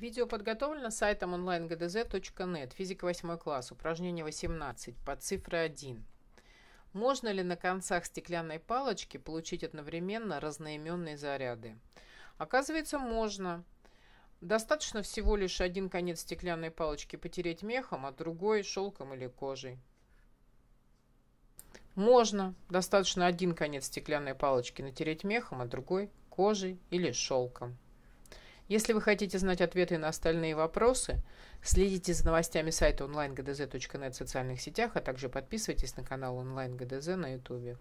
Видео подготовлено сайтом онлайн-гдз.нет. Физика 8 класс. Упражнение 18 под цифрой 1. Можно ли на концах стеклянной палочки получить одновременно разноименные заряды? Оказывается, можно. Достаточно всего лишь один конец стеклянной палочки потереть мехом, а другой шелком или кожей. Можно. Достаточно один конец стеклянной палочки натереть мехом, а другой кожей или шелком. Если вы хотите знать ответы на остальные вопросы, следите за новостями сайта онлайн-гдз.нет в социальных сетях, а также подписывайтесь на канал онлайн-гдз на YouTube.